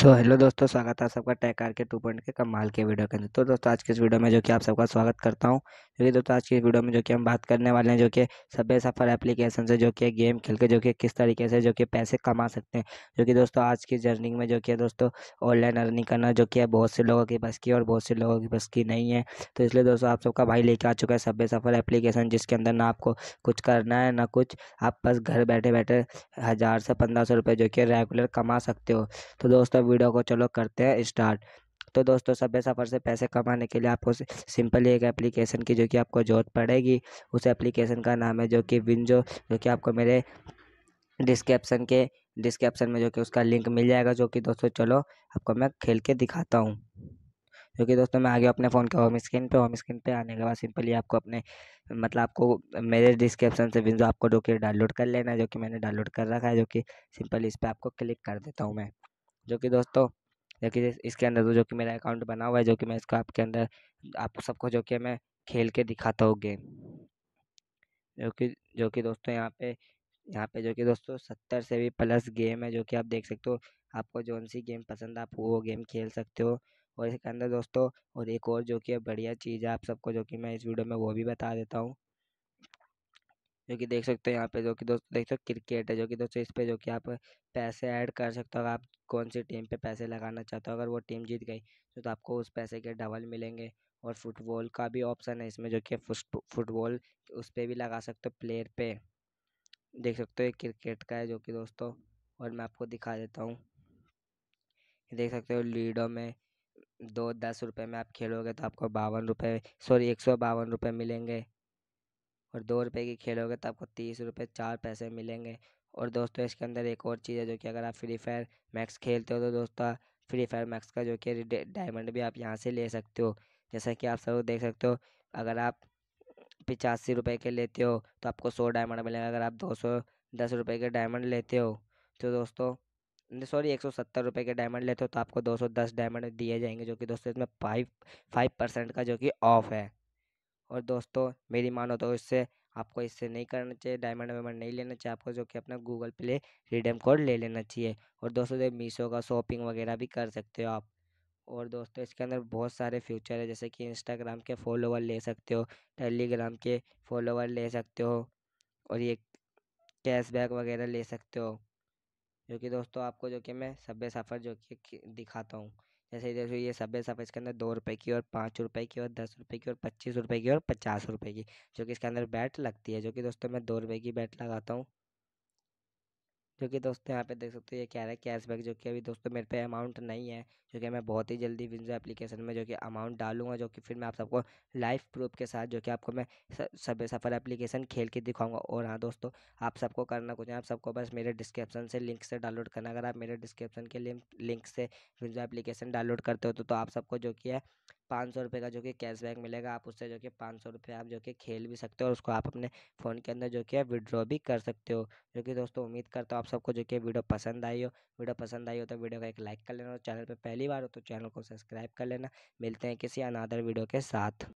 सो so, hello दोस्तों स्वागत है सबका आर के टू पॉइंट के कमाल के वीडियो के अंदर तो दोस्तों आज के इस वीडियो में जो कि आप सबका स्वागत करता हूँ क्योंकि दोस्तों आज की वीडियो में जो कि हम बात करने वाले हैं जो कि सभ्य सफ़र एप्लीकेशन से जो कि गेम खेल के जो कि किस तरीके से जो कि पैसे कमा सकते हैं जो कि दोस्तों आज की जर्निंग में जो कि दोस्तों ऑनलाइन अर्निंग करना जो कि बहुत से लोगों की बस की और बहुत से लोगों की बस की नहीं है तो इसलिए दोस्तों आप सबका भाई लेके आ चुका है सबे सफ़र एप्लीकेशन जिसके अंदर ना आपको कुछ करना है ना कुछ आप बस घर बैठे बैठे हज़ार से पंद्रह सौ रुपये जो कि रेगुलर कमा सकते हो तो दोस्तों वीडियो को चलो करते हैं स्टार्ट तो दोस्तों सभ्य सफ़र से पैसे कमाने के लिए आपको सिंपल एक एप्लीकेशन की जो कि आपको ज़रूरत पड़ेगी उस एप्लीकेशन का नाम है जो कि विंजो जो कि आपको मेरे डिस्क्रिप्शन के डिस्क्रिप्शन में जो कि उसका लिंक मिल जाएगा जो कि दोस्तों चलो आपको मैं खेल के दिखाता हूँ जो कि दोस्तों मैं आगे अपने फ़ोन के होम स्क्रीन पे होम स्क्रीन पे आने के बाद सिंपली आपको अपने मतलब आपको मेरे डिस्क्रिप्शन से विंडो आपको जो कि डाउनलोड कर लेना है जो कि मैंने डाउनलोड कर रखा है जो कि सिंपली इस पर आपको क्लिक कर देता हूँ मैं जो कि दोस्तों जो कि इसके अंदर तो जो कि मेरा अकाउंट बना हुआ है जो कि मैं इसको आपके अंदर आप सबको जो कि मैं खेल के दिखाता हूँ गेम जो कि जो कि दोस्तों यहाँ पे यहाँ पे जो कि दोस्तों सत्तर से भी प्लस गेम है जो कि आप देख सकते हो आपको जो सी गेम पसंद है आप वो गेम खेल सकते हो और इसके अंदर दोस्तों और एक और जो कि बढ़िया चीज़ है आप सबको जो कि मैं इस वीडियो में वो भी बता देता हूँ जो कि देख सकते हो यहाँ पे जो कि दोस्तों देख सकते हो क्रिकेट है जो कि दोस्तों इस पे जो कि आप पैसे ऐड कर सकते हो आप कौन सी टीम पे पैसे लगाना चाहते हो अगर वो टीम जीत गई तो, तो आपको उस पैसे के डबल मिलेंगे और फुटबॉल का भी ऑप्शन है इसमें जो कि फुटबॉल उस पर भी लगा सकते हो प्लेयर पे देख सकते हो ये क्रिकेट का है जो कि दोस्तों और मैं आपको दिखा देता हूँ देख सकते हो लीडो में दो दस रुपये में आप खेलोगे तो आपको बावन रुपये सॉरी एक सौ बावन रुपये मिलेंगे और दो रुपये की खेलोगे तो आपको तीस रुपये चार पैसे मिलेंगे और दोस्तों इसके अंदर एक और चीज़ है जो कि अगर आप फ्री फायर मैक्स खेलते हो तो दोस्तों फ्री फायर मैक्स का जो कि डायमंड भी आप यहाँ से ले सकते हो जैसा कि आप सब देख सकते हो अगर आप पचासी रुपये के लेते हो तो आपको सौ डायमंड मिलेगा अगर आप दो सौ दस रुपये के डायमंड लेते हो तो दोस्तों सॉरी एक सौ सत्तर रुपये के डायमंड लेते हो तो आपको दो सौ दस डायमंड दिए जाएंगे जो कि दोस्तों इसमें फाइव फाइव परसेंट का जो कि ऑफ है और दोस्तों मेरी मानो तो इससे आपको इससे नहीं करना चाहिए डायमंड वायमंड नहीं लेना चाहिए आपको जो कि अपना गूगल प्ले रिडम कोड ले लेना चाहिए और दोस्तों जो मीशो का शॉपिंग वगैरह भी कर सकते हो आप और दोस्तों इसके अंदर बहुत सारे फ्यूचर है जैसे कि इंस्टाग्राम के फॉलोवर ले सकते हो टेलीग्राम के फॉलोवर ले सकते हो और ये कैशबैक वगैरह ले सकते हो जो कि दोस्तों आपको जो कि मैं सब्य सफ़र जो कि दिखाता हूँ जैसे जैसे ये सब सब इसके अंदर दो रुपये की और पाँच रुपये की और दस रुपए की और पच्चीस रुपए की और पचास रुपए की जो कि इसके अंदर बैट लगती है जो कि दोस्तों मैं दो रुपए की बैट लगाता हूँ जो कि दोस्तों यहाँ पे देख सकते हो ये कह रहा है कैशबैक जो कि अभी दोस्तों मेरे पे अमाउंट नहीं है जो कि मैं बहुत ही जल्दी विंजो एप्लीकेशन में जो कि अमाउंट डालूंगा जो कि फिर मैं आप सबको लाइव प्रूफ के साथ जो कि आपको मैं सब सफर एप्लीकेशन खेल के दिखाऊंगा और हाँ दोस्तों आप सबको करना कुछ है आप सबको बस मेरे डिस्क्रिप्शन से लिंक से डाउनलोड करना अगर आप मेरे डिस्क्रिप्शन के लिंक से विंजो एप्लीकेशन डाउनलोड करते हो तो, तो आप सबको जो कि है पाँच सौ रुपये का जो कि कैशबैक मिलेगा आप उससे जो कि पाँच सौ रुपये आप जो कि खेल भी सकते हो और उसको आप अपने फ़ोन के अंदर जो कि विड्रॉ भी कर सकते हो जो कि दोस्तों उम्मीद करता हूँ आप सबको जो कि वीडियो पसंद आई हो वीडियो पसंद आई हो तो वीडियो का एक लाइक कर लेना और चैनल पर पहली बार हो तो चैनल को सब्सक्राइब कर लेना मिलते हैं किसी अनादर वीडियो के साथ